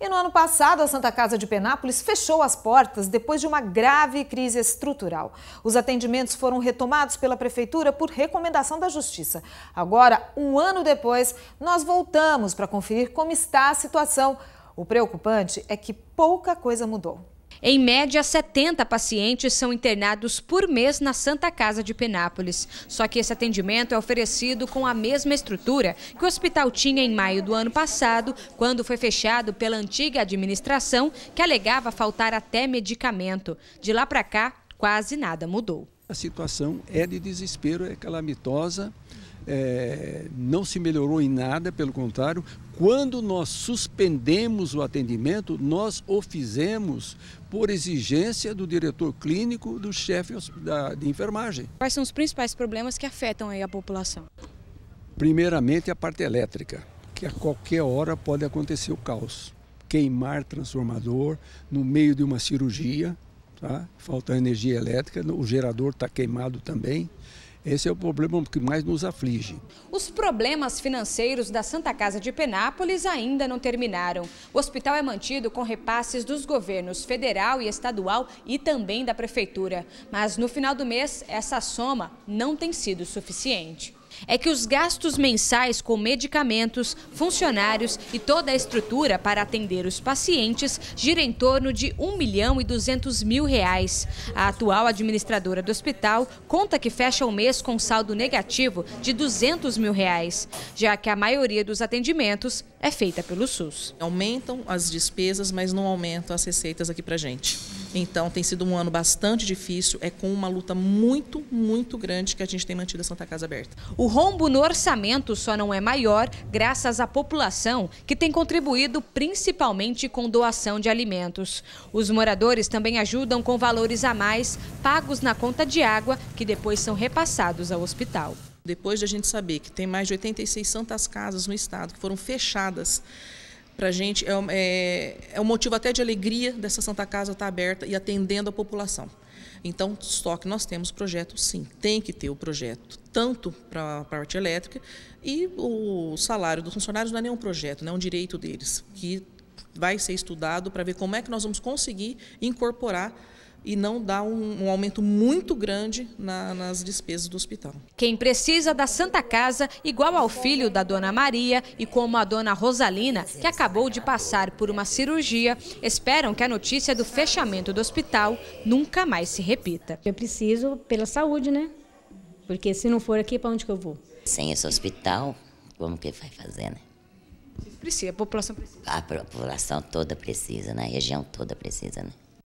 E no ano passado, a Santa Casa de Penápolis fechou as portas depois de uma grave crise estrutural. Os atendimentos foram retomados pela Prefeitura por recomendação da Justiça. Agora, um ano depois, nós voltamos para conferir como está a situação. O preocupante é que pouca coisa mudou. Em média, 70 pacientes são internados por mês na Santa Casa de Penápolis. Só que esse atendimento é oferecido com a mesma estrutura que o hospital tinha em maio do ano passado, quando foi fechado pela antiga administração, que alegava faltar até medicamento. De lá para cá, quase nada mudou. A situação é de desespero, é calamitosa é, não se melhorou em nada, pelo contrário, quando nós suspendemos o atendimento, nós o fizemos por exigência do diretor clínico, do chefe de enfermagem. Quais são os principais problemas que afetam a população? Primeiramente, a parte elétrica, que a qualquer hora pode acontecer o caos. Queimar transformador no meio de uma cirurgia, tá? falta energia elétrica, o gerador está queimado também. Esse é o problema que mais nos aflige. Os problemas financeiros da Santa Casa de Penápolis ainda não terminaram. O hospital é mantido com repasses dos governos federal e estadual e também da prefeitura. Mas no final do mês, essa soma não tem sido suficiente é que os gastos mensais com medicamentos, funcionários e toda a estrutura para atender os pacientes gira em torno de 1 milhão e 200 mil reais. A atual administradora do hospital conta que fecha o mês com saldo negativo de 200 mil reais, já que a maioria dos atendimentos é feita pelo SUS. Aumentam as despesas, mas não aumentam as receitas aqui para gente. Então tem sido um ano bastante difícil, é com uma luta muito, muito grande que a gente tem mantido a Santa Casa aberta. O rombo no orçamento só não é maior graças à população que tem contribuído principalmente com doação de alimentos. Os moradores também ajudam com valores a mais pagos na conta de água que depois são repassados ao hospital depois de a gente saber que tem mais de 86 santas casas no estado que foram fechadas para a gente é, é, é um motivo até de alegria dessa Santa Casa estar tá aberta e atendendo a população. Então, só que nós temos projeto, sim, tem que ter o projeto, tanto para a parte elétrica, e o salário dos funcionários não é nenhum projeto, não é um direito deles, que vai ser estudado para ver como é que nós vamos conseguir incorporar e não dá um, um aumento muito grande na, nas despesas do hospital. Quem precisa da Santa Casa, igual ao filho da Dona Maria e como a Dona Rosalina, que acabou de passar por uma cirurgia, esperam que a notícia do fechamento do hospital nunca mais se repita. Eu preciso pela saúde, né? Porque se não for aqui, para onde que eu vou? Sem esse hospital, como que vai fazer, né? Precisa, a população precisa. A população toda precisa, né? né? região toda precisa, né?